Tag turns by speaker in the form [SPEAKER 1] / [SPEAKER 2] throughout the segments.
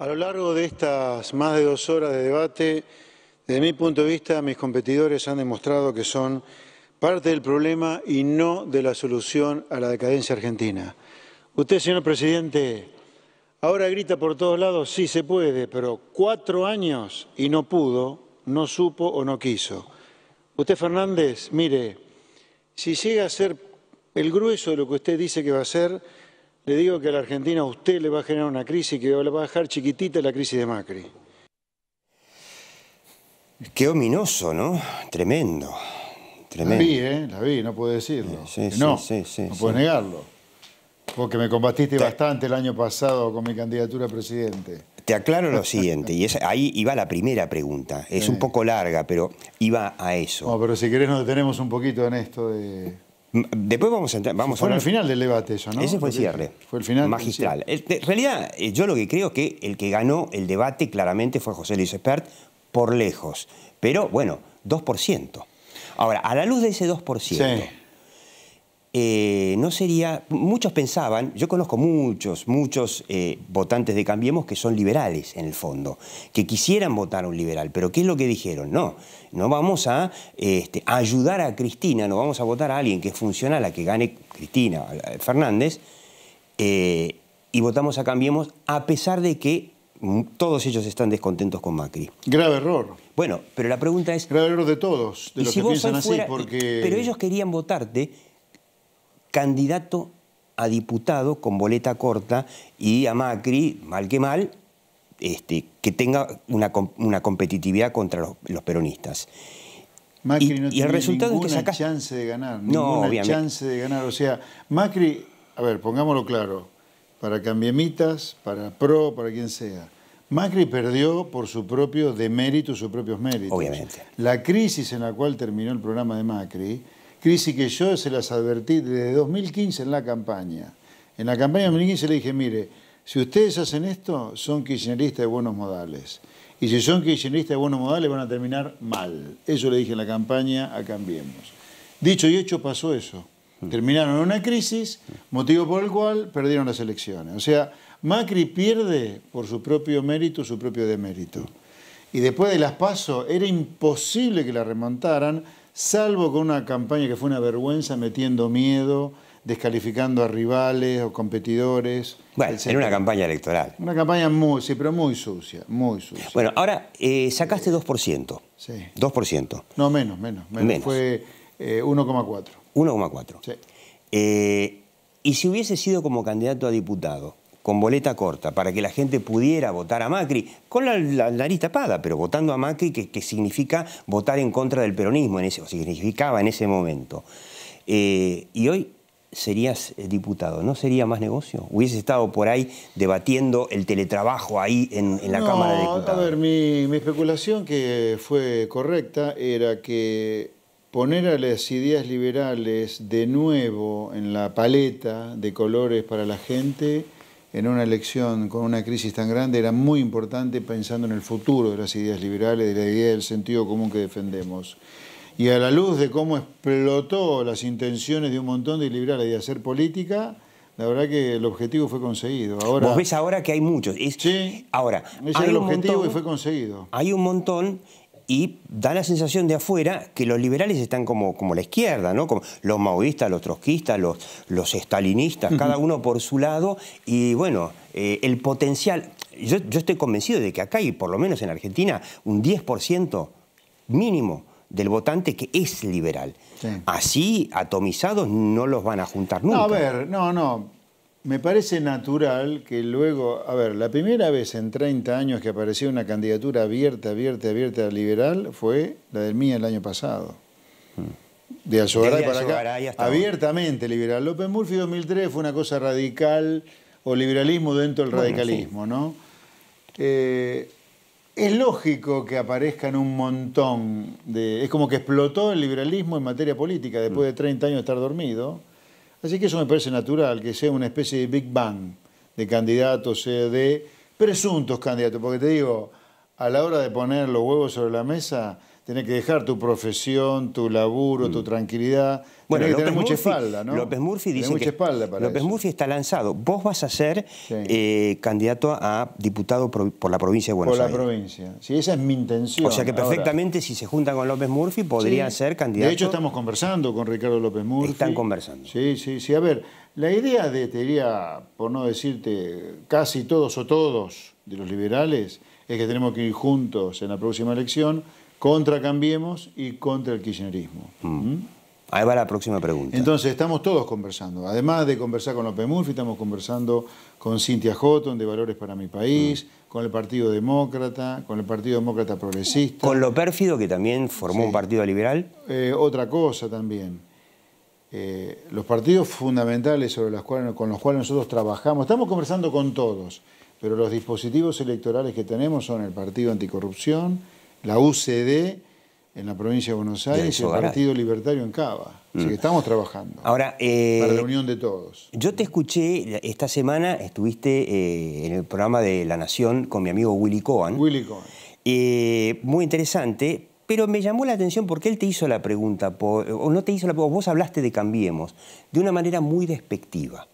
[SPEAKER 1] A lo largo de estas más de dos horas de debate, desde mi punto de vista, mis competidores han demostrado que son parte del problema y no de la solución a la decadencia argentina. Usted, señor presidente, ahora grita por todos lados, sí se puede, pero cuatro años y no pudo, no supo o no quiso. Usted, Fernández, mire, si llega a ser el grueso de lo que usted dice que va a ser, le digo que a la Argentina a usted le va a generar una crisis que le va a dejar chiquitita la crisis de Macri.
[SPEAKER 2] Qué ominoso, ¿no? Tremendo. Tremendo. La vi,
[SPEAKER 1] ¿eh? La vi, no puedo decirlo. Sí, sí, no, no puedo negarlo. Porque me combatiste bastante el año pasado con mi candidatura a presidente.
[SPEAKER 2] Te aclaro lo siguiente, y ahí iba la primera pregunta. Es un poco larga, pero
[SPEAKER 1] iba a eso. No, pero si querés nos detenemos un poquito en esto de... Después vamos a entrar. Vamos fue el final del debate, eso, ¿no? Ese fue el cierre. Fue el final. Magistral.
[SPEAKER 2] Este, en realidad, eh, yo lo que creo que el que ganó el debate claramente fue José Luis Espert, por lejos. Pero bueno, 2%. Ahora, a la luz de ese 2%, sí. Eh, no sería, muchos pensaban, yo conozco muchos, muchos eh, votantes de Cambiemos que son liberales en el fondo, que quisieran votar a un liberal, pero ¿qué es lo que dijeron? No, no vamos a este, ayudar a Cristina, no vamos a votar a alguien que funcione a la que gane Cristina eh, Fernández, y votamos a Cambiemos a pesar de que mm, todos ellos están descontentos con Macri. Grave error. Bueno, pero la pregunta
[SPEAKER 1] es... Grave error de todos, de los que piensan así, porque... Pero ellos
[SPEAKER 2] querían votarte candidato a diputado con boleta corta y a Macri, mal que mal, este, que tenga una, competitividad contra los, peronistas.
[SPEAKER 1] Macri y, no tiene el resultado que chance de ganar, no, ninguna chance de ganar. O sea, Macri, a ver, pongámoslo claro, para Cambiemitas, para Pro, para quien sea. Macri perdió por su propio de demérito, sus propios méritos. Obviamente. La crisis en la cual terminó el programa de Macri crisis que yo se las advertí desde 2015 en la campaña. En la campaña de 2015 le dije, mire, si ustedes hacen esto, son kirchneristas de buenos modales. Y si son kirchneristas de buenos modales, van a terminar mal. Eso le dije en la campaña a Cambiemos. Dicho y hecho, pasó eso. Mm. Terminaron en una crisis, motivo por el cual perdieron las elecciones. O sea, Macri pierde por su propio mérito, su propio demérito. Y después de las pasos, era imposible que la remontaran salvo con una campaña que fue una vergüenza metiendo miedo, descalificando a rivales o competidores. Bueno, etc. una
[SPEAKER 2] campaña electoral.
[SPEAKER 1] Una campaña muy, sí, pero muy sucia, muy sucia. Bueno, ahora eh, sacaste 2%. Sí. 2%. No, menos, menos. menos. Fue eh, 1,4. 1,4. Sí.
[SPEAKER 2] Eh, y si hubiese sido como candidato a diputado, con boleta corta, para que la gente pudiera votar a Macri, con la, nariz tapada, pero votando a Macri, que, significa votar en contra del peronismo, en ese, o significaba en ese momento. Eh, y hoy serías eh, diputado, ¿no sería más negocio? ¿Hubieses estado por ahí debatiendo el teletrabajo ahí en, la Cámara de Diputados?
[SPEAKER 1] A ver, mi, mi especulación que fue correcta era que poner a las ideas liberales de nuevo en la paleta de colores para la gente en una elección con una crisis tan grande era muy importante pensando en el futuro de las ideas liberales, de la idea del sentido común que defendemos. Y a la luz de cómo explotó las intenciones de un montón de liberales de hacer política, la verdad que el objetivo fue conseguido. Ahora, Vos ves ahora que hay muchos. sí, ahora, ese el objetivo y fue conseguido. Hay un montón y da la
[SPEAKER 2] sensación de afuera que los liberales están como, como la izquierda, ¿no? Como los maoístas, los trotskistas, los, los estalinistas, cada uno por su lado, y bueno, eh, el potencial. Yo, estoy convencido de que acá hay, por lo menos en Argentina, un 10% mínimo del votante que es liberal. Así, atomizados, no los van a juntar nunca. No, a ver,
[SPEAKER 1] no, no me parece natural que luego, a ver, la primera vez en 30 años que apareció una candidatura abierta, abierta, abierta liberal fue la del mía el año pasado. Mm. De Alzogaray para acá, abiertamente liberal. López Murphy 2003 fue una cosa radical o liberalismo dentro del radicalismo, ¿no? Eh, es lógico que aparezcan un montón de... Es como que explotó el liberalismo en materia política después mm. de 30 años de estar dormido. Así que eso me parece natural, que sea una especie de Big Bang de candidatos, eh, de presuntos candidatos, porque te digo, a la hora de poner los huevos sobre la mesa, Tienes que dejar tu profesión, tu laburo, tu mm. tranquilidad. Bueno, que tener mucha espalda, ¿no? López Murphy dice que López
[SPEAKER 2] Murphy está lanzado. Vos vas a ser eh, candidato a diputado por, la provincia de Buenos Aires. Por la
[SPEAKER 1] provincia. Sí, esa es mi intención. O sea que perfectamente si se junta con López Murphy podría ser candidato. De hecho estamos conversando con Ricardo López Murphy. Están conversando. Sí, sí, sí. A ver, la idea de, te diría, por no decirte casi todos o todos de los liberales, es que tenemos que ir juntos en la próxima elección contra Cambiemos y contra el kirchnerismo. Mm. ¿Mm? Ahí va la próxima pregunta. Entonces, estamos todos conversando. Además de conversar con López Murphy, estamos conversando con Cintia Houghton de Valores para mi País, mm. con el Partido Demócrata, con el Partido Demócrata Progresista. Con lo pérfido, que también formó un partido liberal. Eh, otra cosa también. Eh, los partidos fundamentales sobre los cuales, con los cuales nosotros trabajamos, estamos conversando con todos, pero los dispositivos electorales que tenemos son el Partido Anticorrupción, la UCD en la provincia de Buenos Aires y el Partido Libertario en Cava. Así mm. que estamos trabajando
[SPEAKER 2] Ahora, eh, para la
[SPEAKER 1] unión de todos.
[SPEAKER 2] Yo te escuché esta semana, estuviste eh, en el programa de La Nación con mi amigo Willy Cohen. Willy Cohen. Eh, muy interesante, pero me llamó la atención porque él te hizo la pregunta, o no te hizo la pregunta, vos hablaste de Cambiemos, de una manera muy despectiva.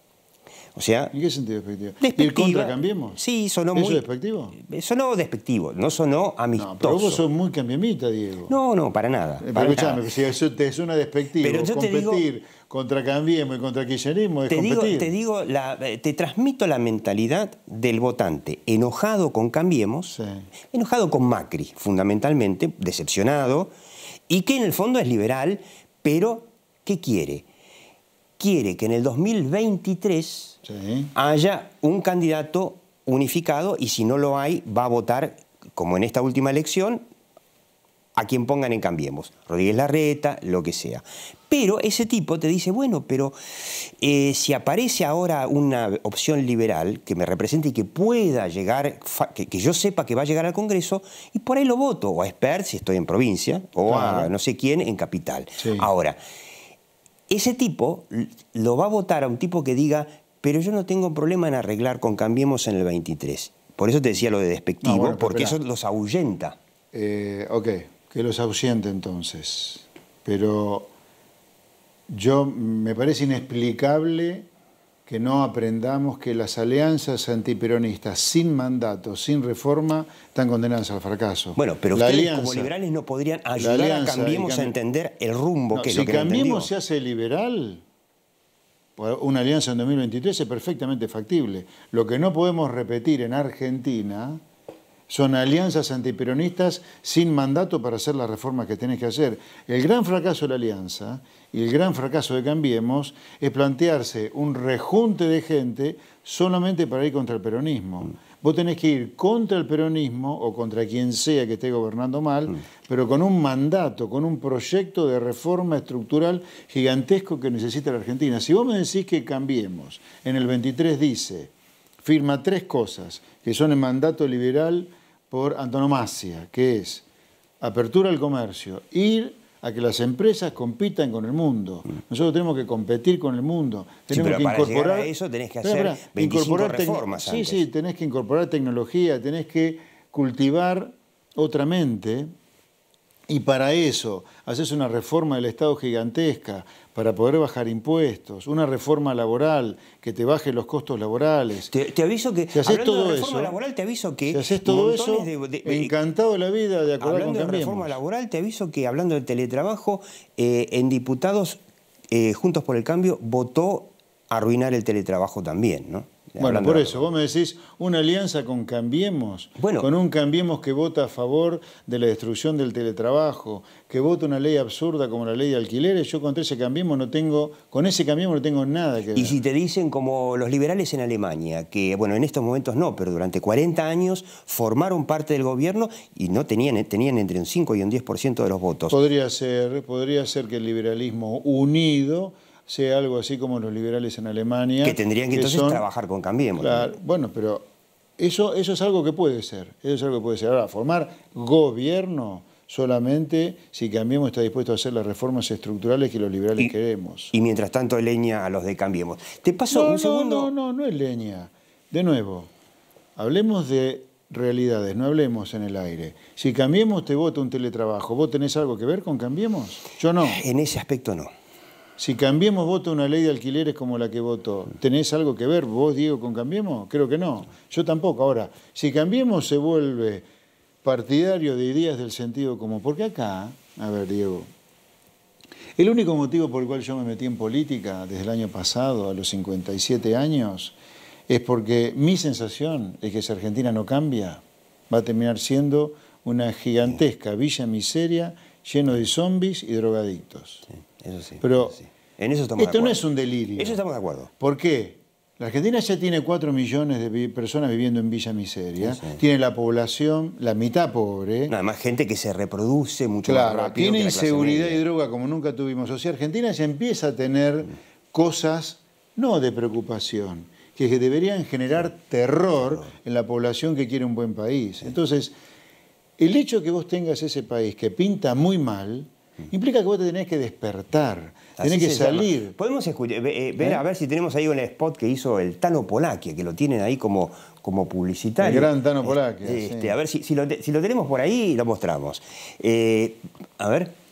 [SPEAKER 2] O sea, ¿En qué sentido despectivo? ¿Y el contra cambiemos? Sí, sonó ¿Eso muy... ¿Eso
[SPEAKER 1] despectivo? Eh, sonó despectivo, no sonó amistoso. No, pero vos sos muy cambiamita, Diego. No, no, para nada. Eh, escuchame, si eso te suena despectivo, pero yo competir te contra cambiemos y contra kirchnerismo es te Digo, te
[SPEAKER 2] digo, eh, te transmito la mentalidad del votante enojado con cambiemos, enojado con Macri, fundamentalmente, decepcionado, y que en el fondo es liberal, pero ¿qué quiere? quiere que en el 2023 haya un candidato unificado y si no lo hay va a votar, como en esta última elección, a quien pongan en Cambiemos, Rodríguez Larreta, lo que sea. Pero ese tipo te dice, bueno, pero eh, si aparece ahora una opción liberal que me represente y que pueda llegar, que, yo sepa que va a llegar al Congreso, y por ahí lo voto, o a Spert, si estoy en provincia, o a no sé quién en capital. Ahora, ese tipo lo va a votar a un tipo que diga, pero yo no tengo problema en arreglar con Cambiemos en el 23. Por eso te decía lo de despectivo, ah, porque eso
[SPEAKER 1] los ahuyenta. Eh, ok, que los ahuyente entonces. Pero yo me parece inexplicable que no aprendamos que las alianzas antiperonistas sin mandato, sin reforma, están condenadas al fracaso. Bueno, pero ustedes como liberales no podrían ayudar a Cambiemos a entender el rumbo que si Cambiemos se hace liberal, pues, una alianza en 2023 es perfectamente factible. Lo que no podemos repetir en Argentina son alianzas antiperonistas sin mandato para hacer las reformas que tenés que hacer. El gran fracaso de la alianza y el gran fracaso de Cambiemos es plantearse un rejunte de gente solamente para ir contra el peronismo. Vos tenés que ir contra el peronismo o contra quien sea que esté gobernando mal, mm. pero con un mandato, con un proyecto de reforma estructural gigantesco que necesita la Argentina. Si vos me decís que cambiemos, en el 23 dice, firma tres cosas que son el mandato liberal por antonomasia, que es apertura al comercio, ir a que las empresas compitan con el mundo. Nosotros tenemos que competir con el mundo. Tenemos que incorporar eso tenés que hacer reformas. Sí, sí, tenés que incorporar tecnología, tenés que cultivar otra mente y para eso haces una reforma del Estado gigantesca, para poder bajar impuestos, una reforma laboral que te baje los costos laborales. Te, aviso que, hablando de reforma laboral,
[SPEAKER 2] te aviso que... Si haces todo eso, eh, encantado la vida de acordar Hablando de reforma laboral, te aviso que, hablando de teletrabajo, eh, en diputados eh, Juntos por el Cambio votó arruinar el teletrabajo también, ¿no?
[SPEAKER 1] Bueno, por eso, vos me decís una alianza con Cambiemos, con un Cambiemos que vota a favor de la destrucción del teletrabajo, que vota una ley absurda como la ley de alquileres, yo contra ese Cambiemos no tengo, con ese Cambiemos no tengo
[SPEAKER 2] nada que ver. Y si te dicen como los liberales en Alemania, que bueno, en estos momentos no, pero durante 40 años formaron parte del gobierno y no tenían, tenían entre un 5 y un 10% de los votos.
[SPEAKER 1] Podría ser, podría ser que el liberalismo unido sea algo así como los liberales en Alemania. Que tendrían que, entonces trabajar con Cambiemos. Claro, bueno, pero eso, eso es algo que puede ser. Eso es algo que puede ser. Ahora, formar gobierno solamente si Cambiemos está dispuesto a hacer las reformas estructurales que los liberales queremos. Y mientras tanto leña a los de Cambiemos. Te paso un segundo. No, no, no es leña. De nuevo, hablemos de realidades, no hablemos en el aire. Si Cambiemos te vota un teletrabajo, ¿vos tenés algo que ver con Cambiemos? Yo no. En ese aspecto no. Si Cambiemos voto una ley de alquileres como la que votó, ¿tenés algo que ver vos, Diego, con Cambiemos? Creo que no. Yo tampoco. Ahora, si Cambiemos se vuelve partidario de ideas del sentido común, porque acá, a ver, Diego, el único motivo por el cual yo me metí en política desde el año pasado, a los 57 años, es porque mi sensación es que si Argentina no cambia, va a terminar siendo una gigantesca villa miseria llena de zombies y drogadictos. Pero En eso esto no es un delirio. Eso estamos de acuerdo. ¿Por qué? La Argentina ya tiene 4 millones de personas viviendo en Villa Miseria. Tiene la población, la mitad pobre. Además, más gente que se reproduce mucho más rápido. Tiene inseguridad y droga como nunca tuvimos. O sea, Argentina ya empieza a tener cosas no de preocupación, que deberían generar terror en la población que quiere un buen país. Entonces, el hecho que vos tengas ese país que pinta muy mal, implica que vos te tenés que despertar, tenés que salir.
[SPEAKER 2] Podemos escuchar, eh, ver ¿Eh? a ver si tenemos ahí un spot que hizo el Tano Polakia, que lo tienen ahí como, como publicitario. El gran Tano eh, Polakia. Este, a ver si, si, lo, tenemos por ahí, y lo mostramos. a ver.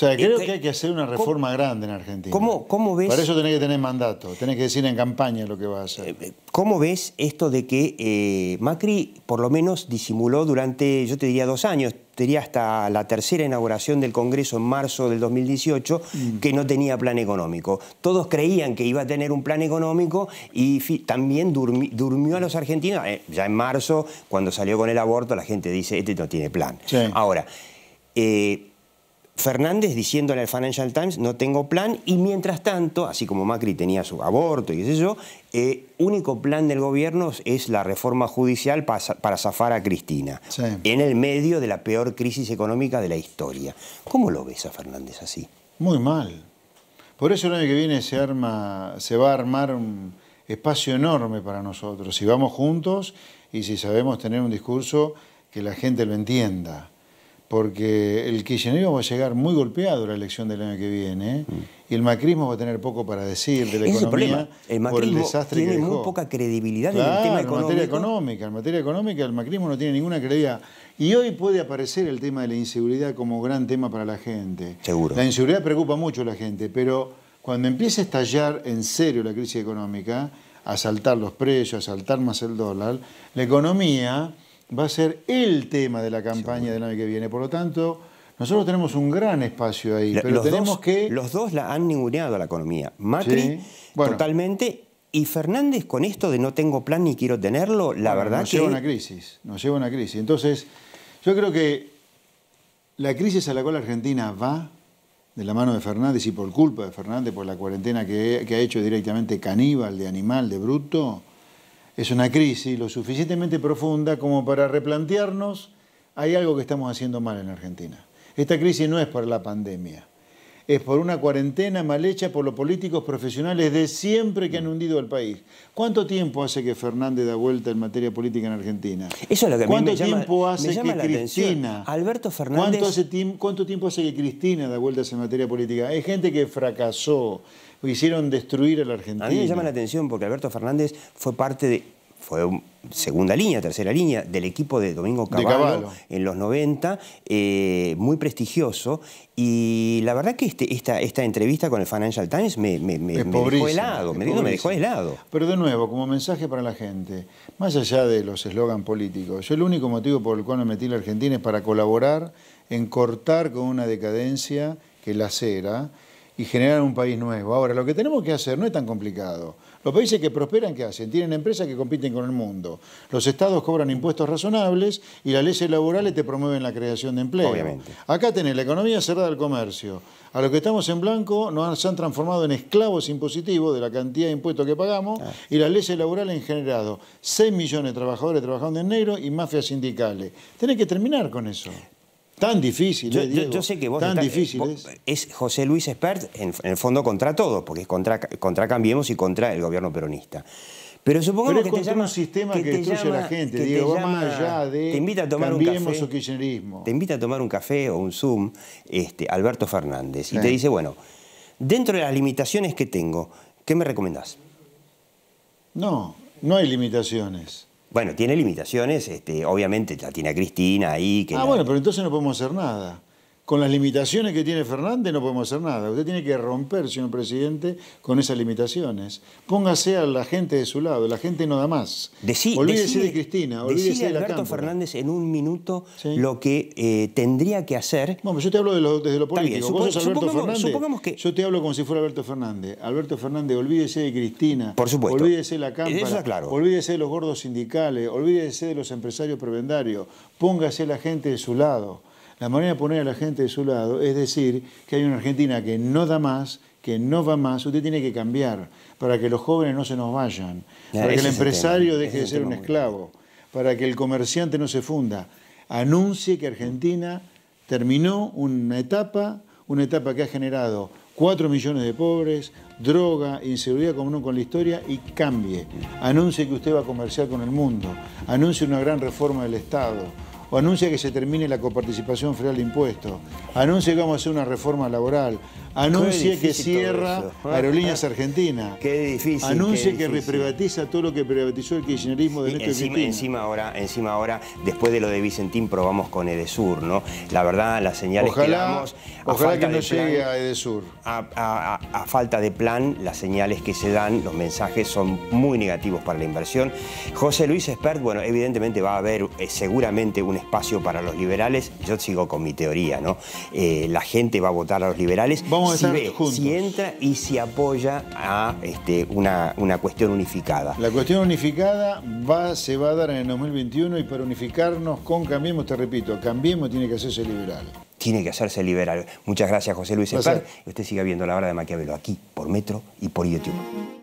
[SPEAKER 1] sea, eh, creo que hay que hacer una reforma grande en Argentina. ¿Cómo, ves? Para eso tenés que tener mandato, tenés que decir en campaña lo que va a hacer. Eh, eh,
[SPEAKER 2] ¿Cómo ves esto de que Macri por lo menos disimuló durante, yo te diría, dos años, tenía hasta la tercera inauguración del Congreso en marzo del 2018, mm. que no tenía plan económico? Todos creían que iba a tener un plan económico y también durmió a los argentinos. ya en marzo, cuando salió con el aborto, la gente dice, este no tiene plan. Ahora, Fernández diciéndole al Financial Times, no tengo plan, y mientras tanto, así como Macri tenía su aborto y qué sé yo, el eh, único plan del gobierno es la reforma judicial para, zafar a Cristina, en el medio de la peor crisis económica de la historia. ¿Cómo lo ves a
[SPEAKER 1] Fernández así? Muy mal. Por eso el año que viene se, arma, se va a armar un espacio enorme para nosotros, si vamos juntos y si sabemos tener un discurso que la gente lo entienda porque el kirchnerismo va a llegar muy golpeado a la elección del año que viene y el macrismo va a tener poco para decir de la economía el, el por el desastre tiene muy poca
[SPEAKER 2] credibilidad en En materia
[SPEAKER 1] económica, en materia económica el macrismo no tiene ninguna credibilidad. Y hoy puede aparecer el tema de la inseguridad como gran tema para la gente. Seguro. La inseguridad preocupa mucho a la gente, pero cuando empiece a estallar en serio la crisis económica, a saltar los precios, a saltar más el dólar, la economía va a ser el tema de la campaña del año que viene. Por lo tanto, nosotros tenemos un gran espacio ahí, pero tenemos que... Los dos la han ninguneado a la economía. Macri totalmente y Fernández con esto de no tengo plan ni quiero tenerlo, la verdad que... Nos lleva a una crisis, nos lleva a una crisis. Entonces, yo creo que la crisis a la cual Argentina va, de la mano de Fernández y por culpa de Fernández, por la cuarentena que ha hecho directamente caníbal, de animal, de bruto, es una crisis lo suficientemente profunda como para replantearnos, hay algo que estamos haciendo mal en Argentina. Esta crisis no es por la pandemia, es por una cuarentena mal hecha por los políticos profesionales de siempre que han hundido al país. ¿Cuánto tiempo hace que Fernández da vuelta en materia política en Argentina? Eso es lo ¿Cuánto tiempo hace que Cristina? Alberto Fernández. ¿cuánto, ¿Cuánto tiempo hace que Cristina da vueltas en materia política? Hay gente que fracasó, hicieron destruir a la Argentina. A mí me llama la
[SPEAKER 2] atención porque Alberto Fernández fue parte de fue segunda línea, tercera línea del equipo de Domingo Cavallo, en los 90, eh, muy prestigioso. Y la verdad que este, esta, entrevista con el Financial Times me, dejó helado, me,
[SPEAKER 1] Pero de nuevo, como mensaje para la gente, más allá de los eslogan políticos, yo el único motivo por el cual me metí la Argentina es para colaborar en cortar con una decadencia que la cera... y generar un país nuevo. Ahora, lo que tenemos que hacer no es tan complicado. Los países que prosperan, ¿qué hacen? Tienen empresas que compiten con el mundo. Los estados cobran impuestos razonables y las leyes laborales te promueven la creación de empleo. Acá tenés la economía cerrada al comercio. A los que estamos en blanco nos han transformado en esclavos impositivos de la cantidad de impuestos que pagamos ah. y las leyes laborales han generado 6 millones de trabajadores trabajando en negro y mafias sindicales. Tenés que terminar con eso. Tan difícil, yo, eh, yo, sé que vos... Tan eh, difícil
[SPEAKER 2] es. José Luis Espert, en, el fondo, contra todo, porque es contra, contra Cambiemos y contra el gobierno peronista. Pero supongamos es que te un sistema que, destruye a la gente, más allá de te invita a tomar un café,
[SPEAKER 1] o Te
[SPEAKER 2] invita a tomar un café o un Zoom, este, Alberto Fernández, y te dice, bueno, dentro de las limitaciones que tengo, ¿qué me recomendás? No, no hay limitaciones. Bueno, tiene limitaciones, este, obviamente la tiene Cristina ahí. Que ah, bueno,
[SPEAKER 1] pero entonces no podemos hacer nada con las limitaciones que tiene Fernández no podemos hacer nada. Usted tiene que romper, señor presidente, con esas limitaciones. Póngase a la gente de su lado, la gente no da más. Decí, olvídese de Cristina, olvídese de Alberto Fernández en un minuto lo que eh, tendría que hacer. yo te hablo desde lo político. Alberto Fernández. Yo te hablo como si fuera Alberto Fernández. Alberto Fernández, olvídese de Cristina. Por supuesto. Olvídese de la Cámara. claro. Olvídese de los gordos sindicales, olvídese de los empresarios prebendarios. Póngase la gente de su lado la manera de poner a la gente de su lado es decir que hay una Argentina que no da más, que no va más, usted tiene que cambiar para que los jóvenes no se nos vayan, para que el empresario deje de ser un esclavo, para que el comerciante no se funda. Anuncie que Argentina terminó una etapa, una etapa que ha generado 4 millones de pobres, droga, inseguridad común con la historia y cambie. Anuncie que usted va a comerciar con el mundo, anuncie una gran reforma del Estado, o anuncia que se termine la coparticipación federal de impuestos, anuncia que vamos a hacer una reforma laboral, anuncie que cierra Aerolíneas Argentina. Qué difícil. Anuncie que reprivatiza todo lo que privatizó el kirchnerismo de Néstor encima,
[SPEAKER 2] ahora, encima ahora, después de lo de Vicentín, probamos con Edesur, ¿no? La verdad, las señales que damos... ojalá que no llegue a Edesur. A, falta de plan, las señales que se dan, los mensajes son muy negativos para la inversión. José Luis Espert, bueno, evidentemente va a haber eh, seguramente un espacio para los liberales. Yo sigo con mi teoría, ¿no? Eh, la gente va a votar a los liberales vamos a si entra y se apoya a este, una, cuestión unificada.
[SPEAKER 1] La cuestión unificada va, se va a dar en el 2021 y para unificarnos con Cambiemos, te repito, Cambiemos tiene que hacerse liberal
[SPEAKER 2] tiene que hacerse liberal. Muchas gracias, José Luis Espar. Usted siga viendo La Hora de Maquiavelo aquí, por Metro y por YouTube.